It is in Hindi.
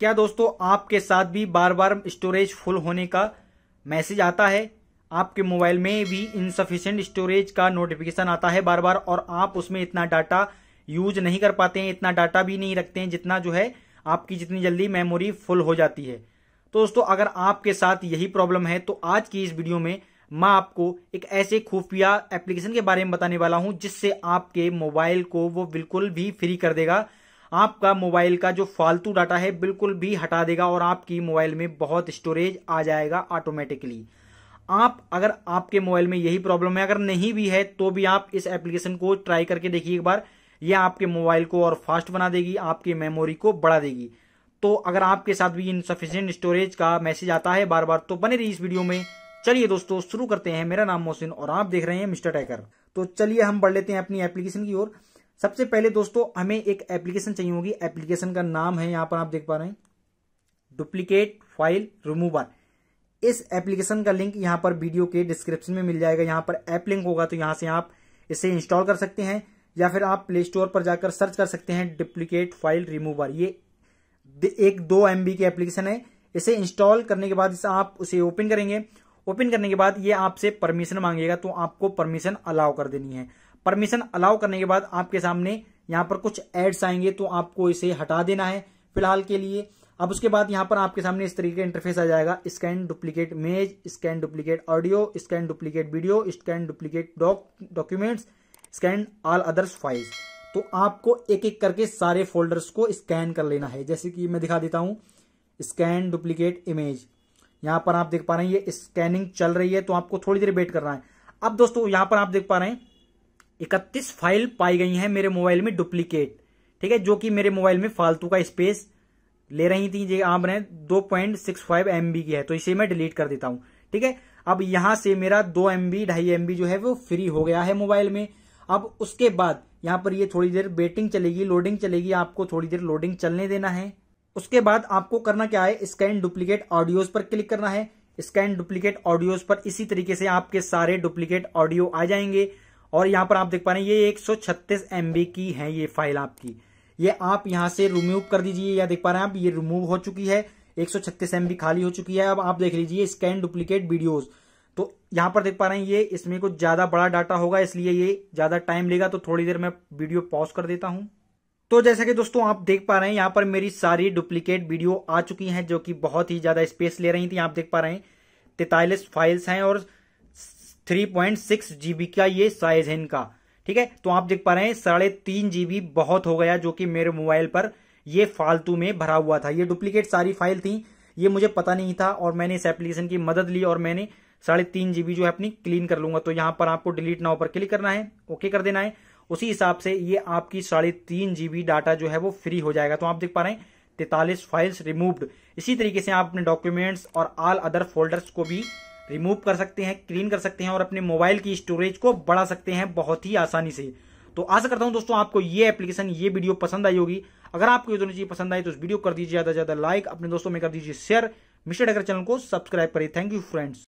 क्या दोस्तों आपके साथ भी बार बार स्टोरेज फुल होने का मैसेज आता है आपके मोबाइल में भी इनसफिशेंट स्टोरेज का नोटिफिकेशन आता है बार बार और आप उसमें इतना डाटा यूज नहीं कर पाते हैं इतना डाटा भी नहीं रखते हैं जितना जो है आपकी जितनी जल्दी मेमोरी फुल हो जाती है तो दोस्तों अगर आपके साथ यही प्रॉब्लम है तो आज की इस वीडियो में मैं आपको एक ऐसे खुफिया एप्लीकेशन के बारे में बताने वाला हूं जिससे आपके मोबाइल को वो बिल्कुल भी फ्री कर देगा आपका मोबाइल का जो फालतू डाटा है बिल्कुल भी हटा देगा और आपकी मोबाइल में बहुत स्टोरेज आ जाएगा ऑटोमेटिकली आप अगर आपके मोबाइल में यही प्रॉब्लम है अगर नहीं भी है तो भी आप इस एप्लीकेशन को ट्राई करके देखिए एक बार यह आपके मोबाइल को और फास्ट बना देगी आपकी मेमोरी को बढ़ा देगी तो अगर आपके साथ भी इनसफिशियंट स्टोरेज का मैसेज आता है बार बार तो बने रही इस वीडियो में चलिए दोस्तों शुरू करते हैं मेरा नाम मोहसिन और आप देख रहे हैं मिस्टर टैकर तो चलिए हम बढ़ लेते हैं अपनी एप्लीकेशन की ओर सबसे पहले दोस्तों हमें एक एप्लीकेशन चाहिए होगी एप्लीकेशन का नाम है यहां पर आप देख पा रहे हैं डुप्लीकेट फाइल रिमूवर इस एप्लीकेशन का लिंक यहां पर वीडियो के डिस्क्रिप्शन में मिल जाएगा यहां पर ऐप लिंक होगा तो यहां से आप इसे इंस्टॉल कर सकते हैं या फिर आप प्ले स्टोर पर जाकर सर्च कर सकते हैं डुप्लीकेट फाइल रिमूवर ये एक दो एम की एप्लीकेशन है इसे इंस्टॉल करने के बाद इसे आप उसे ओपन करेंगे ओपन करने के बाद ये आपसे परमिशन मांगेगा तो आपको परमिशन अलाउ कर देनी है परमिशन अलाउ करने के बाद आपके सामने यहां पर कुछ एड्स आएंगे तो आपको इसे हटा देना है फिलहाल के लिए अब उसके बाद यहां पर आपके सामने इस तरीके का इंटरफेस आ जाएगा scan duplicate image scan duplicate audio scan duplicate video scan duplicate documents scan all others files तो आपको एक एक करके सारे फोल्डर्स को स्कैन कर लेना है जैसे कि मैं दिखा देता हूं स्कैन डुप्लीकेट इमेज यहां पर आप देख पा रहे हैं ये स्कैनिंग चल रही है तो आपको थोड़ी देर वेट करना है अब दोस्तों यहां पर आप देख पा रहे हैं इकतीस फाइल पाई गई हैं मेरे मोबाइल में डुप्लीकेट ठीक है जो कि मेरे मोबाइल में फालतू का स्पेस ले रही थी जी आप बने दो point six five M B की है तो इसे मैं डिलीट कर देता हूं ठीक है अब यहां से मेरा दो एम बी ढाई एम बी जो है वो फ्री हो गया है मोबाइल में अब उसके बाद यहां पर ये थोड़ी देर वेटिंग चलेगी लोडिंग चलेगी आपको थोड़ी देर लोडिंग चलने देना है उसके बाद आपको करना क्या है स्कैन डुप्लीकेट ऑडियोज पर क्लिक करना है स्कैन डुप्लीकेट ऑडियोज पर इसी तरीके से आपके सारे डुप्लीकेट ऑडियो आ जाएंगे और यहाँ पर आप देख पा रहे हैं ये एक सौ की है ये फाइल आपकी ये आप यहाँ से रिमूव कर दीजिए या देख पा रहे हैं आप ये रिमूव हो चुकी है एक सौ खाली हो चुकी है अब आप देख लीजिए स्कैन डुप्लीकेट वीडियोज तो यहाँ पर देख पा रहे हैं ये इसमें कुछ ज़्यादा बड़ा डाटा होगा इसलिए ये ज़्यादा टाइम लेगा तो थोड़ी देर में वीडियो पॉज कर देता हूँ तो जैसा कि दोस्तों आप देख पा रहे हैं यहाँ पर मेरी सारी डुप्लीकेट वीडियो आ चुकी हैं जो कि बहुत ही ज़्यादा स्पेस ले रही थी आप देख पा रहे हैं तैतालीस फाइल्स हैं और थ्री पॉइंट सिक्स जीबी का ये साइज है इनका ठीक है तो आप देख पा रहे हैं साढ़े तीन जीबी बहुत हो गया जो कि मेरे मोबाइल पर ये फालतू में भरा हुआ था ये डुप्लीकेट सारी फाइल थी ये मुझे पता नहीं था और मैंने इस एप्लीकेशन की मदद ली और मैंने साढ़े तीन जीबी जो है अपनी क्लीन कर लूंगा तो यहां पर आपको डिलीट नाउ पर क्लिक करना है ओके कर देना है उसी हिसाब से ये आपकी साढ़े तीन जीबी डाटा जो है वो फ्री हो जाएगा तो आप देख पा रहे हैं तैतालीस फाइल्स रिमूव्ड इसी तरीके से आप अपने डॉक्यूमेंट्स और ऑल अदर फोल्डर्स को भी रिमूव कर सकते हैं क्लीन कर सकते हैं और अपने मोबाइल की स्टोरेज को बढ़ा सकते हैं बहुत ही आसानी से तो आशा करता हूं दोस्तों आपको ये एप्लीकेशन ये वीडियो पसंद आई होगी अगर आपको ये दोनों चीज पसंद आई तो इस वीडियो कर दीजिए ज्यादा से ज्यादा लाइक अपने दोस्तों में कर दीजिए शेयर मिस्टर डगर चैनल को सब्सक्राइब करिए थैंक यू फ्रेंड्स